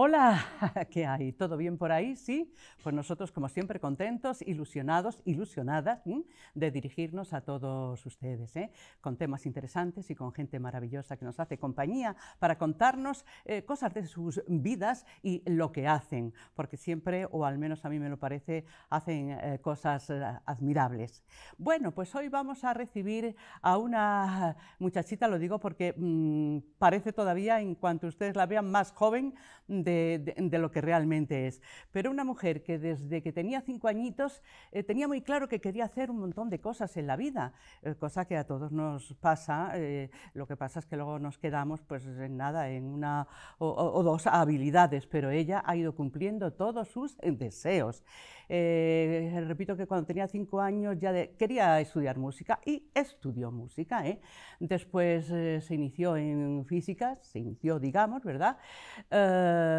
Hola, ¿qué hay? ¿Todo bien por ahí? Sí, pues nosotros como siempre contentos, ilusionados, ilusionadas de dirigirnos a todos ustedes, ¿eh? con temas interesantes y con gente maravillosa que nos hace compañía para contarnos eh, cosas de sus vidas y lo que hacen, porque siempre, o al menos a mí me lo parece, hacen eh, cosas admirables. Bueno, pues hoy vamos a recibir a una muchachita, lo digo porque mm, parece todavía, en cuanto ustedes la vean, más joven de, lo que realmente es. Pero una mujer que desde que tenía cinco añitos eh, tenía muy claro que quería hacer un montón de cosas en la vida, eh, cosa que a todos nos pasa. Eh, lo que pasa es que luego nos quedamos pues en nada, en una o, dos habilidades, pero ella ha ido cumpliendo todos sus deseos. repito que cuando tenía cinco años ya quería estudiar música y estudió música. Después se inició en física, se inició, digamos, ¿verdad?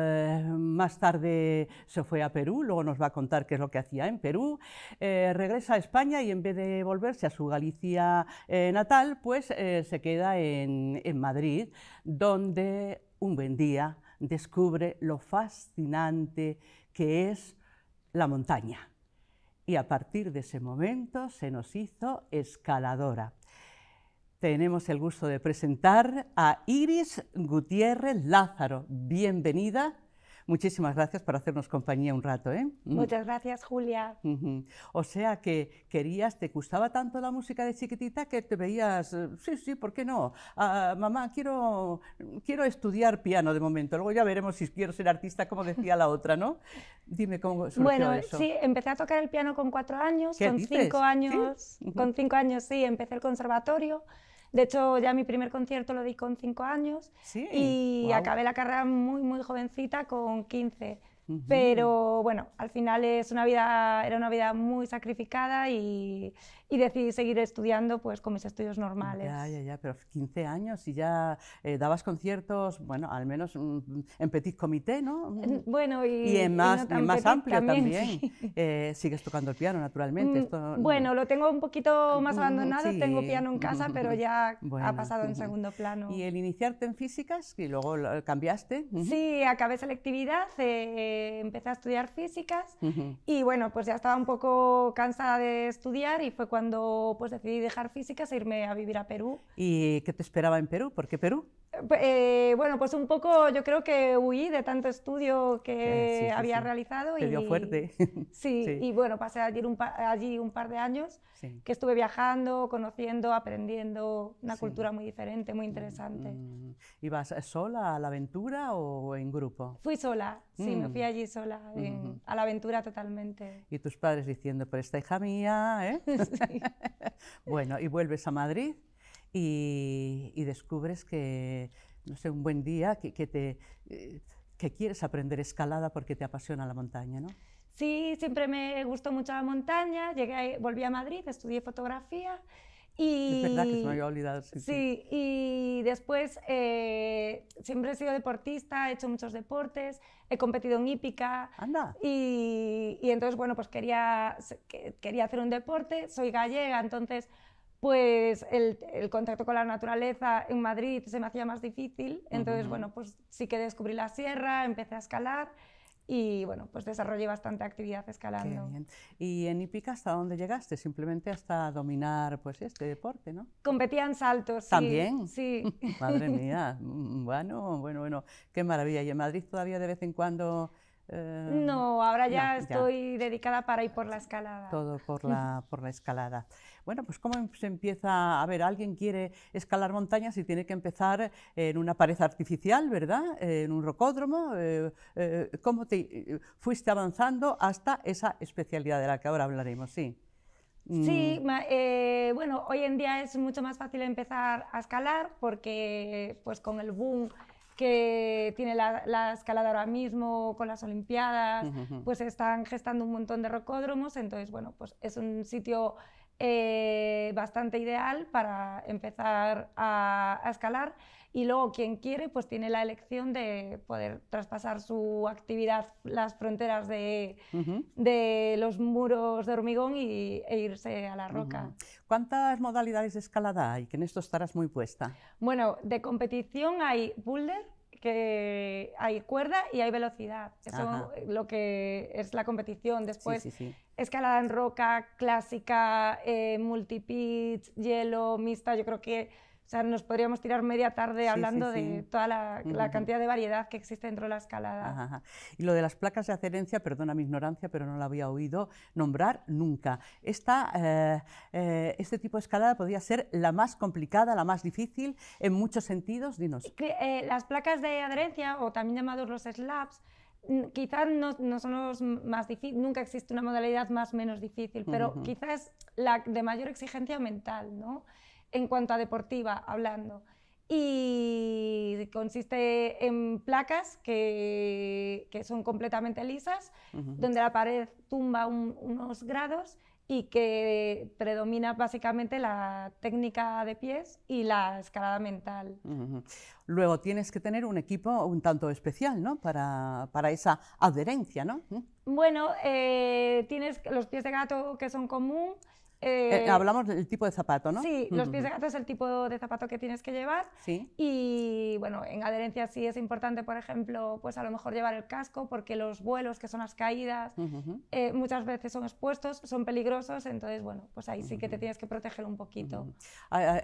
Eh, más tarde se fue a Perú, luego nos va a contar qué es lo que hacía en Perú, eh, regresa a España y en vez de volverse a su Galicia eh, natal, pues se queda en, en Madrid, donde un buen día descubre lo fascinante que es la montaña. Y a partir de ese momento se nos hizo escaladora. Tenemos el gusto de presentar a Iris Gutiérrez Lázaro. Bienvenida Muchísimas gracias por hacernos compañía un rato. ¿eh? Mm. Muchas gracias, Julia. O sea que querías, te gustaba tanto la música de chiquitita que te veías, eh, sí, sí, ¿por qué no? Ah, mamá, quiero, quiero estudiar piano de momento, luego ya veremos si quiero ser artista, como decía la otra, ¿no? Dime cómo surgió bueno, eso. Bueno, sí, empecé a tocar el piano con cuatro años, con cinco años, con cinco años sí, empecé el conservatorio. De hecho, ya mi primer concierto lo di con 5 años y acabé la carrera muy, muy jovencita, con 15. Pero bueno, al final es una vida, era una vida muy sacrificada y, y decidí seguir estudiando pues con mis estudios normales. Ya, ya, ya, pero 15 años y ya eh, dabas conciertos, bueno, al menos mm, en petit comité, ¿no? Bueno, y, y en más, más amplio también. Eh, sigues tocando el piano, naturalmente. Mm, bueno, lo tengo un poquito más mm, abandonado, tengo piano en casa, pero ya ha pasado en segundo plano. ¿Y el iniciarte en físicas y luego cambiaste? Sí, acabé selectividad. Eh, empecé a estudiar físicas y bueno, pues ya estaba un poco cansada de estudiar y fue cuando pues decidí dejar físicas e irme a vivir a Perú. ¿Y qué te esperaba en Perú? ¿Por qué Perú? Eh, bueno, pues un poco yo creo que huí de tanto estudio que había realizado. Te y, dio fuerte. Sí, y bueno, pasé allí un, par, allí un par de años que estuve viajando, conociendo, aprendiendo una cultura muy diferente, muy interesante. ¿Ibas mm, mm, mm. sola a la aventura o en grupo? Fui sola, sí, me fui allí sola, a la aventura totalmente. Y tus padres diciendo, pero esta hija mía, ¿eh? bueno, ¿y vuelves a Madrid? y, descubres que, no sé, un buen día que, te, eh, que quieres aprender escalada porque te apasiona la montaña, ¿no? Sí, siempre me gustó mucho la montaña. Llegué, volví a Madrid, estudié fotografía y, es verdad que se me había olvidado. Sí, y después eh, siempre he sido deportista, he hecho muchos deportes, he competido en hípica. Anda. Y, y entonces, bueno, pues quería, quería hacer un deporte, soy gallega, entonces pues el, contacto con la naturaleza en Madrid se me hacía más difícil, entonces bueno, pues sí que descubrí la sierra, empecé a escalar y bueno, pues desarrollé bastante actividad escalando. Y en Ipica, ¿hasta dónde llegaste? Simplemente hasta dominar pues este deporte, ¿no? competían saltos, sí. ¿También? Sí. Madre mía, mm, bueno, bueno, bueno, qué maravilla. Y en Madrid todavía de vez en cuando... Eh, ahora ya, estoy dedicada para ir por la escalada. Todo por la, por la escalada. Bueno, pues cómo se empieza, a ver, alguien quiere escalar montañas y tiene que empezar en una pared artificial, ¿verdad? Eh, en un rocódromo. Eh, eh, ¿Cómo te fuiste avanzando hasta esa especialidad de la que ahora hablaremos? Sí. Mm. Sí, bueno, hoy en día es mucho más fácil empezar a escalar porque pues con el boom que tiene la, la, escalada ahora mismo con las Olimpiadas, pues están gestando un montón de rocódromos, entonces, bueno, pues es un sitio eh, bastante ideal para empezar a, escalar y luego quien quiere pues tiene la elección de poder traspasar su actividad las fronteras de, los muros de hormigón e irse a la roca. ¿Cuántas modalidades de escalada hay? Que en esto estarás muy puesta. Bueno, de competición hay boulder, que hay cuerda y hay velocidad. Eso es lo que es la competición. Después, escalada en roca, clásica, multi eh, multipitch, hielo, mixta. Yo creo que o sea, nos podríamos tirar media tarde hablando de toda la, cantidad de variedad que existe dentro de la escalada. Y lo de las placas de adherencia, perdona mi ignorancia, pero no la había oído nombrar nunca. Esta, eh, eh, este tipo de escalada podría ser la más complicada, la más difícil, en muchos sentidos, dinos. Eh, las placas de adherencia, o también llamados los slabs, quizás no, son los más difíciles, nunca existe una modalidad más menos difícil, pero quizás la de mayor exigencia mental, ¿no? en cuanto a deportiva hablando. Y consiste en placas que, son completamente lisas, donde la pared tumba unos grados y que predomina básicamente la técnica de pies y la escalada mental. Luego tienes que tener un equipo un tanto especial, ¿no? Para, esa adherencia, ¿no? Bueno, eh, tienes los pies de gato que son común, eh, eh, hablamos del tipo de zapato, ¿no? Sí, los pies de gato es el tipo de zapato que tienes que llevar. Sí. Y bueno, en adherencia sí es importante, por ejemplo, pues a lo mejor llevar el casco, porque los vuelos, que son las caídas, eh, muchas veces son expuestos, son peligrosos, entonces bueno, pues ahí sí que te tienes que proteger un poquito.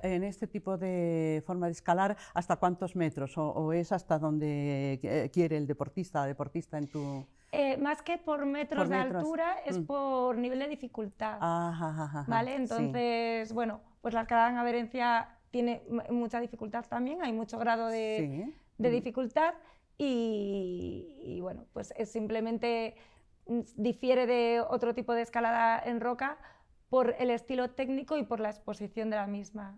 En este tipo de forma de escalar, ¿hasta cuántos metros? ¿O, es hasta donde quiere el deportista, la deportista en tu...? Eh, más que por metros, de altura, es mm. por nivel de dificultad. Entonces, bueno, pues la escalada en adherencia tiene mucha dificultad también, hay mucho grado de, mm. dificultad y, y, bueno, pues es simplemente mm, difiere de otro tipo de escalada en roca por el estilo técnico y por la exposición de la misma.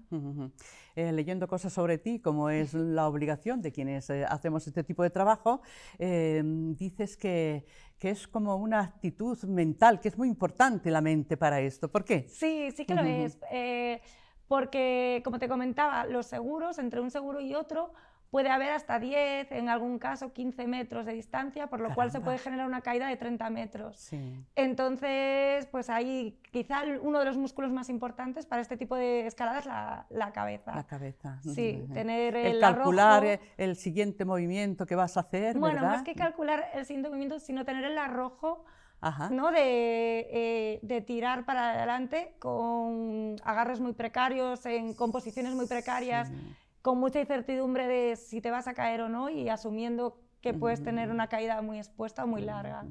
Eh, leyendo cosas sobre ti, como es la obligación de quienes eh, hacemos este tipo de trabajo, em, dices que, que, es como una actitud mental, que es muy importante la mente para esto. ¿Por qué? Sí, sí que lo es. Eh, porque, como te comentaba, los seguros, entre un seguro y otro, puede haber hasta 10, en algún caso 15 metros de distancia, por lo cual se puede generar una caída de 30 metros. Entonces, pues ahí quizá uno de los músculos más importantes para este tipo de escalada es la, cabeza. La cabeza. Sí, tener el, el calcular el siguiente movimiento que vas a hacer. Bueno, más que calcular el siguiente movimiento, sino tener el arrojo. ¿no? Eh, de, tirar para adelante con agarres muy precarios, en composiciones muy precarias con mucha incertidumbre de si te vas a caer o no y asumiendo que puedes tener una caída muy expuesta, o muy larga.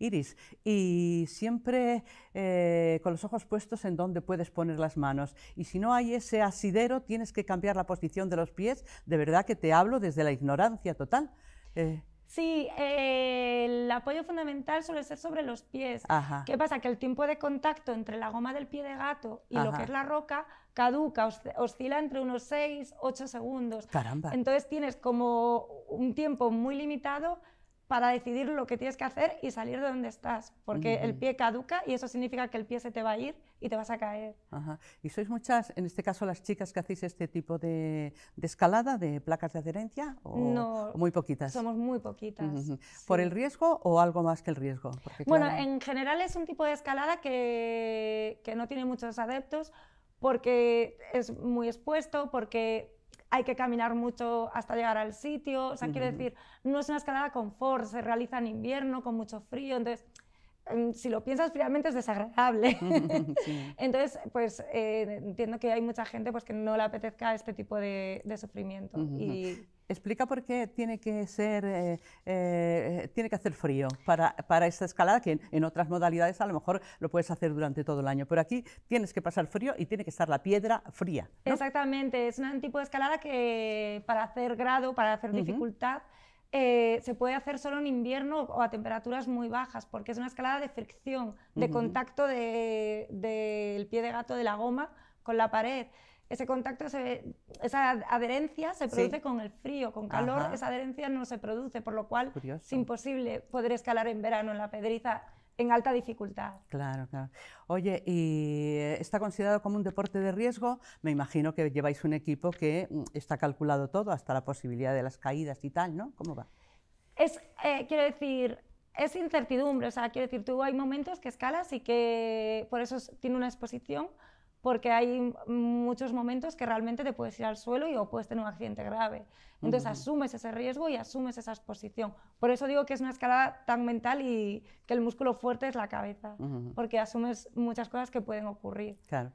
Iris, y siempre eh, con los ojos puestos en dónde puedes poner las manos. Y si no hay ese asidero, tienes que cambiar la posición de los pies. De verdad que te hablo desde la ignorancia total. Eh, Sí, eh, el apoyo fundamental suele ser sobre los pies. ¿Qué pasa? Que el tiempo de contacto entre la goma del pie de gato y lo que es la roca caduca, oscila entre unos 6, 8 segundos. Caramba. Entonces tienes como un tiempo muy limitado para decidir lo que tienes que hacer y salir de donde estás, porque el pie caduca y eso significa que el pie se te va a ir y te vas a caer. Ajá. Y sois muchas, en este caso las chicas que hacéis este tipo de, escalada, de placas de adherencia, no, muy poquitas. Somos muy poquitas. ¿Por el riesgo o algo más que el riesgo? bueno, en general es un tipo de escalada que no tiene muchos adeptos porque es muy expuesto, porque hay que caminar mucho hasta llegar al sitio, o sea, quiere quiero decir, no es una escalada confort, se realiza en invierno, con mucho frío, entonces em, si lo piensas fríamente es desagradable. Entonces, pues eh, entiendo que hay mucha gente pues, que no le apetezca este tipo de, sufrimiento. y... Explica por qué tiene que ser, eh, eh, tiene que hacer frío para, para, esta escalada, que en, otras modalidades a lo mejor lo puedes hacer durante todo el año, pero aquí tienes que pasar frío y tiene que estar la piedra fría. Exactamente, es un tipo de escalada que para hacer grado, para hacer dificultad, eh, se puede hacer solo en invierno o a temperaturas muy bajas, porque es una escalada de fricción, de contacto del pie de gato de la goma con la pared ese contacto, esa adherencia se produce con el frío, con calor, esa adherencia no se produce, por lo cual es imposible poder escalar en verano en la pedriza en alta dificultad. Claro, claro. Oye, y está considerado como un deporte de riesgo. Me imagino que lleváis un equipo que mm, está calculado todo, hasta la posibilidad de las caídas y tal, ¿no? ¿Cómo va? Es, eh, quiero decir, es incertidumbre. O sea, quiero decir, tú hay momentos que escalas y que por eso tiene una exposición, porque hay muchos momentos que realmente te puedes ir al suelo y o puedes tener un accidente grave. Entonces asumes ese riesgo y asumes esa exposición. Por eso digo que es una escalada tan mental y que el músculo fuerte es la cabeza, porque asumes muchas cosas que pueden ocurrir. Claro,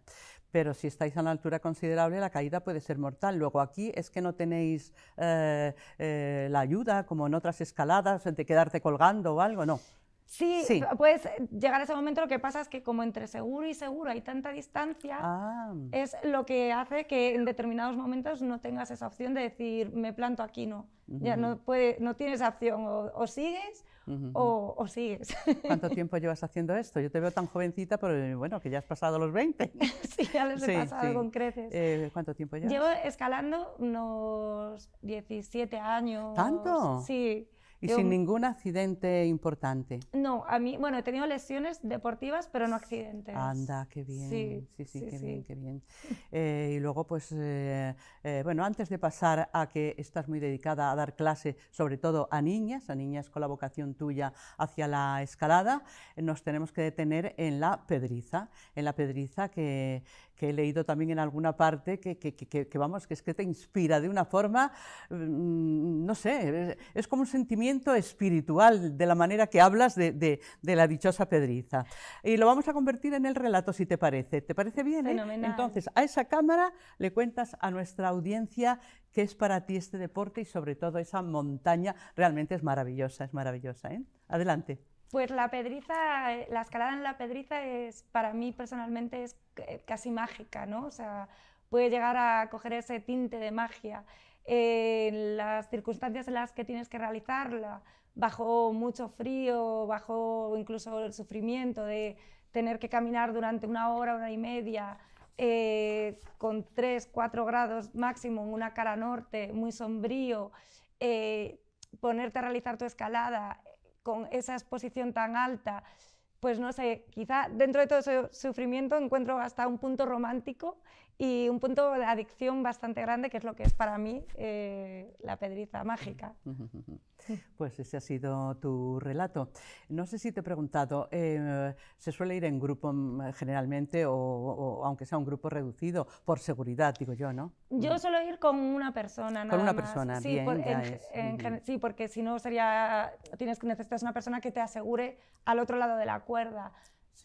pero si estáis a una altura considerable la caída puede ser mortal. Luego aquí es que no tenéis eh, eh, la ayuda, como en otras escaladas, de quedarte colgando o algo, no. Sí, puedes llegar a ese momento. Lo que pasa es que como entre seguro y seguro hay tanta distancia, ah. es lo que hace que en determinados momentos no tengas esa opción de decir, me planto aquí, no. Ya no, puede, no tienes opción, o, sigues o, sigues. ¿Cuánto tiempo llevas haciendo esto? Yo te veo tan jovencita, pero eh, bueno, que ya has pasado los 20. sí, ya les he pasado con creces. Eh, ¿Cuánto tiempo llevas? Llevo escalando unos 17 años. ¿Tanto? Sí. Y sin ningún accidente importante. No, a mí, bueno, he tenido lesiones deportivas, pero no accidentes. Anda, qué bien. Sí, sí, sí, qué bien, qué bien. Eh, y luego, pues, eh, eh, bueno, antes de pasar a que estás muy dedicada a dar clase, sobre todo a niñas, a niñas con la vocación tuya hacia la escalada, nos tenemos que detener en la pedriza, en la pedriza que, que he leído también en alguna parte, que, que, vamos, que es que te inspira de una forma, mm, no sé, es como un sentimiento espiritual de la manera que hablas de, de, la dichosa pedriza. Y lo vamos a convertir en el relato, si te parece. ¿Te parece bien? Eh? Entonces, a esa cámara le cuentas a nuestra audiencia qué es para ti este deporte y sobre todo esa montaña. Realmente es maravillosa, es maravillosa. ¿eh? Adelante. Pues la pedriza, la escalada en la pedriza es, para mí personalmente es casi mágica, ¿no? O sea, puede llegar a coger ese tinte de magia. en las circunstancias en las que tienes que realizarla, bajo mucho frío, bajo incluso el sufrimiento de tener que caminar durante una hora, hora y media, eh, con 3, 4 grados máximo en una cara norte, muy sombrío, eh, ponerte a realizar tu escalada, con esa exposición tan alta, pues no sé, quizá dentro de todo ese sufrimiento encuentro hasta un punto romántico y un punto de adicción bastante grande, que es lo que es para mí eh, la pedriza mágica. Pues ese ha sido tu relato. No sé si te he preguntado, eh, ¿se suele ir en grupo mm, generalmente o, aunque sea un grupo reducido, por seguridad, digo yo, no? Yo suelo ir con una persona, Con una persona, sí, sí, porque si no sería, tienes necesitas una persona que te asegure al otro lado de la cuerda.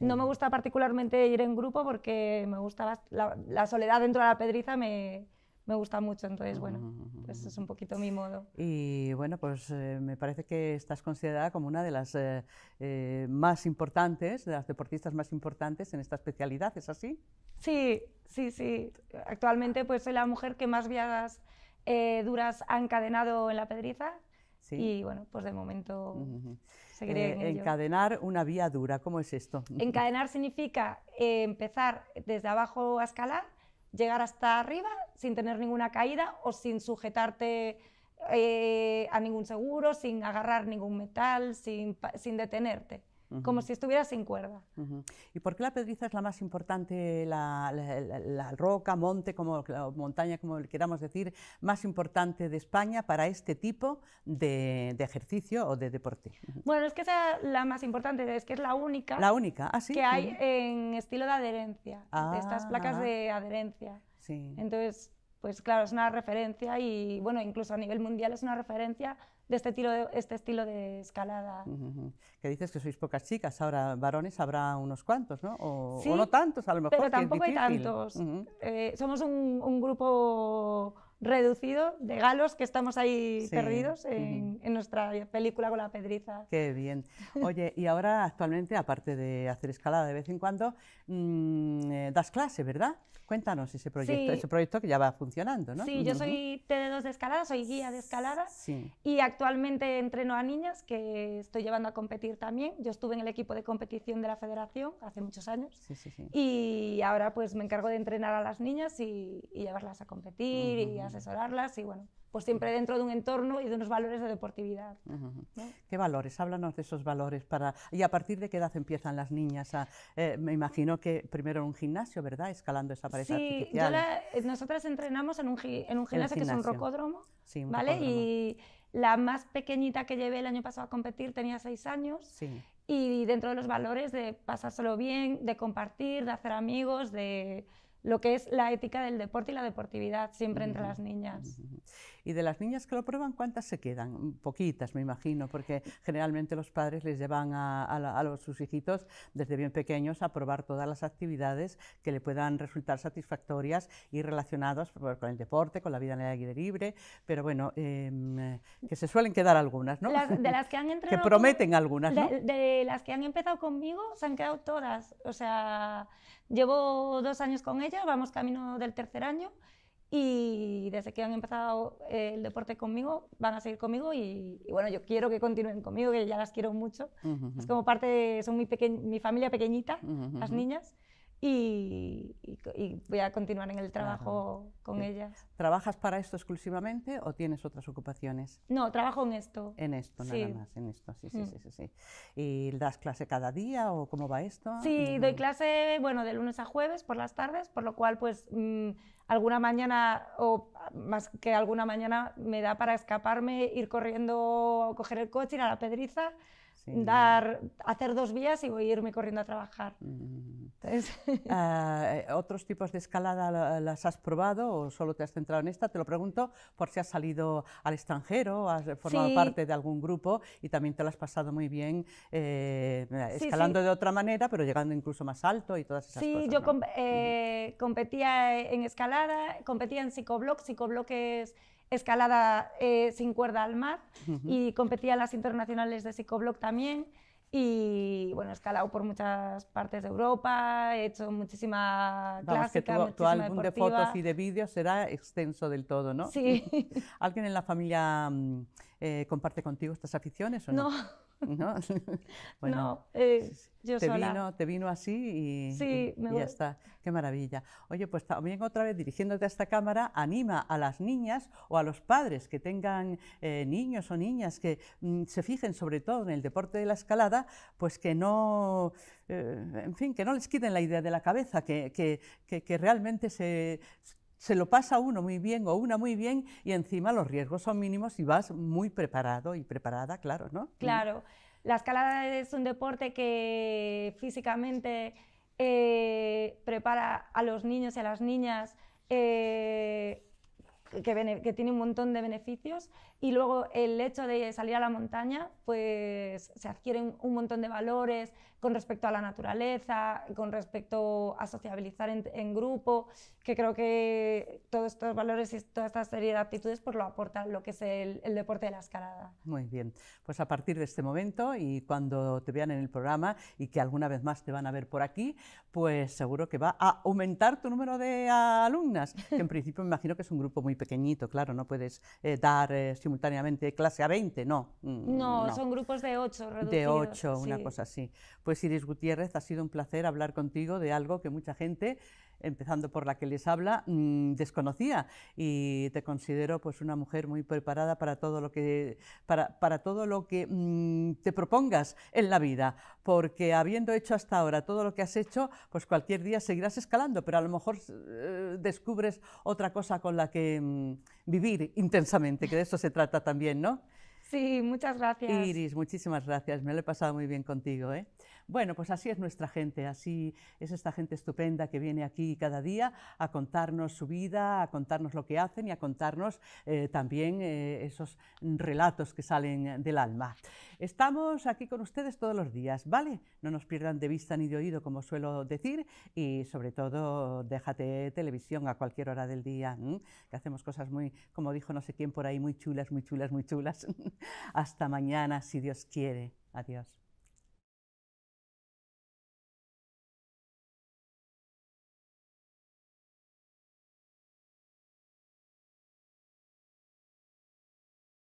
No me gusta particularmente ir en grupo porque me gusta la, soledad dentro de la pedriza me, gusta mucho, entonces bueno, pues es un poquito mi modo. Y bueno, pues eh, me parece que estás considerada como una de las eh, eh, más importantes, de las deportistas más importantes en esta especialidad, ¿es así? Sí, sí, sí. Actualmente pues soy la mujer que más viadas duras ha encadenado en la pedriza ¿Sí? y bueno, pues de momento... Eh, encadenar una vía dura, ¿cómo es esto? Encadenar significa eh, empezar desde abajo a escalar, llegar hasta arriba sin tener ninguna caída o sin sujetarte eh, a ningún seguro, sin agarrar ningún metal, sin, sin detenerte como si estuvieras sin cuerda. ¿Y por qué la pedriza es la más importante, la, roca, monte, como montaña, como le queramos decir, más importante de España para este tipo de, ejercicio o de deporte? Bueno, es que es la más importante, es que es la única, la única. Así. Ah, que hay en estilo de adherencia, de estas ah, placas de adherencia. Sí. Entonces, pues claro, es una referencia y bueno, incluso a nivel mundial es una referencia de este estilo de, este estilo de escalada. Que dices que sois pocas chicas, ahora varones habrá unos cuantos, ¿no? O, no tantos, a lo mejor. Pero tampoco hay tantos. Eh, somos un, grupo reducido de galos que estamos ahí perdidos en, nuestra película con la pedriza. Qué bien. Oye, y ahora actualmente, aparte de hacer escalada de vez en cuando, mm, eh, das clase, ¿verdad? Cuéntanos ese proyecto, ese proyecto que ya va funcionando, ¿no? Sí, yo soy TD2 de escalada, soy guía de escalada y actualmente entreno a niñas que estoy llevando a competir también. Yo estuve en el equipo de competición de la federación hace muchos años y ahora pues me encargo de entrenar a las niñas y, llevarlas a competir y asesorarlas y bueno, pues siempre dentro de un entorno y de unos valores de deportividad. ¿Qué valores? Háblanos de esos valores. Para... ¿Y a partir de qué edad empiezan las niñas? A, eh, me imagino que primero en un gimnasio, ¿verdad? Escalando esa pared sí, artificial. Eh, nosotras entrenamos en un, gimnasio, que es un rocódromo, ¿vale? Y la más pequeñita que llevé el año pasado a competir tenía seis años. Sí. Y dentro de los valores de pasárselo bien, de compartir, de hacer amigos, de lo que es la ética del deporte y la deportividad siempre entre las niñas. Y de las niñas que lo prueban, ¿cuántas se quedan? Mm, poquitas, me imagino, porque generalmente los padres les llevan a, a, los, sus hijitos desde bien pequeños a probar todas las actividades que le puedan resultar satisfactorias y relacionadas pues, con el deporte, con la vida en el aire libre, pero bueno, em, que se suelen quedar algunas, ¿no? de las que han que prometen algunas, ¿no? de, de las que han empezado conmigo, se han quedado todas, o sea... Llevo dos años con ella, vamos camino del tercer año y desde que han empezado eh, el deporte conmigo, van a seguir conmigo y, bueno, yo quiero que continúen conmigo, que ya las quiero mucho. Es como parte, son mi, familia pequeñita, las niñas, y, voy a continuar en el trabajo con ellas. ¿Trabajas para esto exclusivamente o tienes otras ocupaciones? No, trabajo en esto. En esto, nada más, en esto, sí, sí, mm. sí, sí, sí, ¿Y das clase cada día o cómo va esto? Sí, mm. doy clase, bueno, de lunes a jueves por las tardes, por lo cual pues mm, alguna mañana o más que alguna mañana me da para escaparme, ir corriendo, coger el coche, ir a la pedriza, dar, hacer dos vías y voy a irme corriendo a trabajar. Ah, ¿Otros tipos de escalada las has probado o solo te has centrado en esta? Te lo pregunto por si has salido al extranjero, has formado parte de algún grupo y también te lo has pasado muy bien eh, escalando de otra manera, pero llegando incluso más alto y todas esas cosas. Sí, yo eh, competía en escalada, competía en psicoblock, psicoblock es escalada eh, sin cuerda al mar y competía en las internacionales de psicoblock también. Y bueno, he escalado por muchas partes de Europa, he hecho muchísima clásica, Vamos, que tu, álbum de fotos y de vídeos será extenso del todo, ¿no? Sí. ¿Alguien en la familia mm, eh, comparte contigo estas aficiones o no? No. bueno, eh, yo te Vino, te vino así y, ya está. Qué maravilla. Oye, pues también otra vez dirigiéndote a esta cámara, anima a las niñas o a los padres que tengan eh, niños o niñas que mm, se fijen sobre todo en el deporte de la escalada, pues que no, en fin, que no les quiten la idea de la cabeza, que, que, que realmente se, se lo pasa uno muy bien o una muy bien y encima los riesgos son mínimos y vas muy preparado y preparada, claro, ¿no? Mm. Claro, la escalada es un deporte que físicamente eh, prepara a los niños y a las niñas eh, que, tiene un montón de beneficios y luego el hecho de salir a la montaña, pues se adquieren un montón de valores con respecto a la naturaleza, con respecto a sociabilizar en, grupo, que creo que todos estos valores y toda esta serie de actitudes por pues, lo aporta lo que es el, deporte de la escalada. Muy bien, pues a partir de este momento y cuando te vean en el programa y que alguna vez más te van a ver por aquí, pues seguro que va a aumentar tu número de alumnas, que en principio me imagino que es un grupo muy pequeño claro, no puedes eh, dar eh, simultáneamente clase a 20, mm, no, no. son grupos de 8 reducidos. De 8, una cosa así. Pues Iris Gutiérrez, ha sido un placer hablar contigo de algo que mucha gente empezando por la que les habla, mm, desconocía y te considero pues una mujer muy preparada para todo lo que, para, para todo lo que mm, te propongas en la vida, porque habiendo hecho hasta ahora todo lo que has hecho, pues cualquier día seguirás escalando, pero a lo mejor eh, descubres otra cosa con la que mm, vivir intensamente, que de eso se trata también, ¿no? Sí, muchas gracias. Iris, muchísimas gracias. Me lo he pasado muy bien contigo. ¿eh? Bueno, pues así es nuestra gente, así es esta gente estupenda que viene aquí cada día a contarnos su vida, a contarnos lo que hacen y a contarnos eh, también eh, esos relatos que salen del alma. Estamos aquí con ustedes todos los días, ¿vale? No nos pierdan de vista ni de oído, como suelo decir, y sobre todo déjate televisión a cualquier hora del día, que hacemos cosas muy, como dijo no sé quién por ahí, muy chulas, muy chulas, muy chulas. Hasta mañana, si Dios quiere. Adiós.